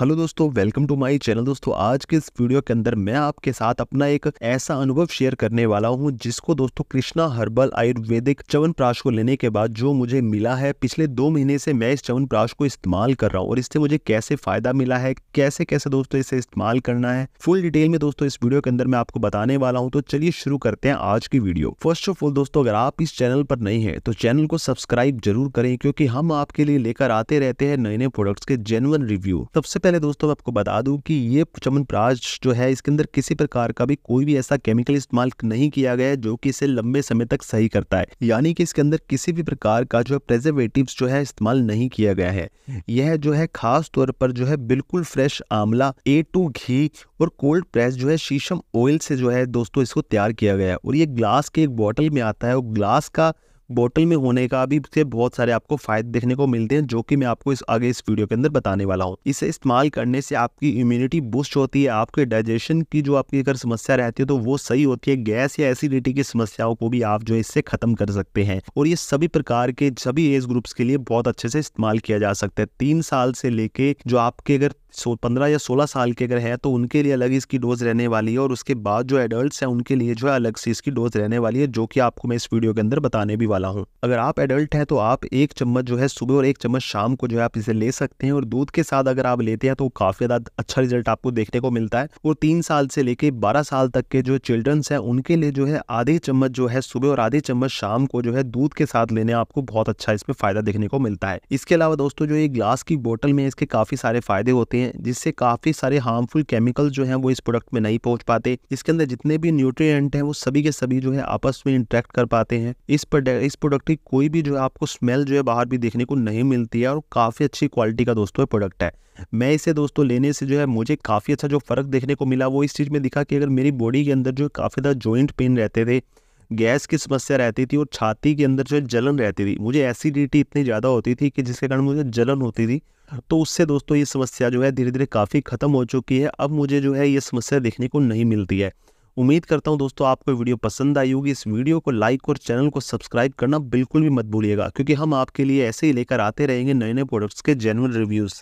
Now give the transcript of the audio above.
hello दोस्तों welcome to my channel दोस्तों आज के इस वीडियो के अंदर मैं आपके साथ अपना एक ऐसा अनुभव शेयर करने वाला हूं जिसको दोस्तों कृष्णा हर्बल आयुर्वेदिक चवन प्राश को लेने के बाद जो मुझे मिला है पिछले दो महीने से मैं इस चवन प्राश को इस्तेमाल कर रहा हूं और इससे मुझे कैसे फायदा मिला है कैसे कैसे दोस्तों इसे इस्तेमाल करना है फुल डिटेल में दोस्तों इस वीडियो के अंदर मैं आपको बताने वाला हूँ तो चलिए शुरू करते हैं आज की वीडियो फर्स्ट ऑफ ऑल दोस्तों अगर आप इस चैनल पर नहीं है तो चैनल को सब्सक्राइब जरूर करें क्योंकि हम आपके लिए लेकर आते रहते हैं नए नए प्रोडक्ट्स के जेनुअन रिव्यू सबसे पहले दोस्तों मैं आपको बता दूं कि ये चमनप्राज जो है इसके अंदर किसी प्रकार का भी कोई भी ऐसा केमिकल इस्तेमाल नहीं किया गया जो कि इसे लंबे समय तक सही करता है यानी कि इसके अंदर किसी भी प्रकार का जो है प्रेजर्वेटिव जो है इस्तेमाल नहीं किया गया है यह जो है खास तौर पर जो है बिल्कुल फ्रेश आमला ए टू घी और कोल्ड प्रेस जो है शीशम ऑयल से जो है दोस्तों इसको तैयार किया गया है और ये ग्लास के एक बॉटल में आता है और ग्लास का बोतल में होने का भी से बहुत सारे आपको फायदे देखने को मिलते हैं जो कि मैं आपको इस आगे इस वीडियो के अंदर बताने वाला हूँ इसे इस्तेमाल करने से आपकी इम्यूनिटी बूस्ट होती है आपके डाइजेशन की जो आपकी अगर समस्या रहती है तो वो सही होती है गैस या एसिडिटी की समस्याओं को भी आप जो इससे खत्म कर सकते हैं और ये सभी प्रकार के सभी एज ग्रुप्स के लिए बहुत अच्छे से इस्तेमाल किया जा सकता है तीन साल से लेके जो आपके अगर सो पंद्रह या सोलह साल के अगर है तो उनके लिए अलग इसकी डोज रहने वाली है और उसके बाद जो एडल्ट हैं उनके लिए जो है अलग से इसकी डोज रहने वाली है जो कि आपको मैं इस वीडियो के अंदर बताने भी वाला वाला हूँ अगर आप एडल्ट हैं तो आप एक चम्मच जो है सुबह और एक चम्मच शाम को जो है आप इसे ले सकते हैं और दूध के साथ अगर आप लेते हैं तो काफ़ी ज़्यादा अच्छा रिजल्ट आपको देखने को मिलता है और तीन साल से लेके बारह साल तक के जो चिल्ड्रंस हैं उनके लिए जो है आधे चम्मच जो है सुबह और आधे चम्मच शाम को जो है दूध के साथ लेने आपको बहुत अच्छा इसमें फ़ायदा देखने को मिलता है इसके अलावा दोस्तों जो ये ग्लास की बोतल में इसके काफ़ी सारे फ़ायदे होते हैं जिससे काफ़ी सारे हार्मफुल केमिकल जो है वो इस प्रोडक्ट में नहीं पहुंच पाते इसके अंदर जितने भी न्यूट्रिय हैं वो सभी के सभी जो है आपस में इंटरेक्ट कर पाते हैं इस प्रोडक्ट इस प्रोडक्ट की कोई भी जो है आपको स्मेल जो है बाहर भी देखने को नहीं मिलती है और काफ़ी अच्छी क्वालिटी का दोस्तों प्रोडक्ट है मैं इसे दोस्तों लेने से जो है मुझे काफ़ी अच्छा जो फ़र्क देखने को मिला वो इस चीज़ में दिखा कि अगर मेरी बॉडी के अंदर जो काफ़ी ज़्यादा जॉइंट पेन रहते थे गैस की समस्या रहती थी और छाती के अंदर जो है जलन रहती थी मुझे एसिडिटी इतनी ज़्यादा होती थी कि जिसके कारण मुझे जलन होती थी तो उससे दोस्तों ये समस्या जो है धीरे धीरे काफ़ी ख़त्म हो चुकी है अब मुझे जो है ये समस्या देखने को नहीं मिलती है उम्मीद करता हूँ दोस्तों आपको वीडियो पसंद आई होगी इस वीडियो को लाइक और चैनल को सब्सक्राइब करना बिल्कुल भी मत भूलिएगा क्योंकि हम आपके लिए ऐसे ही लेकर आते रहेंगे नए नए प्रोडक्ट्स के जेनुअन रिव्यूज़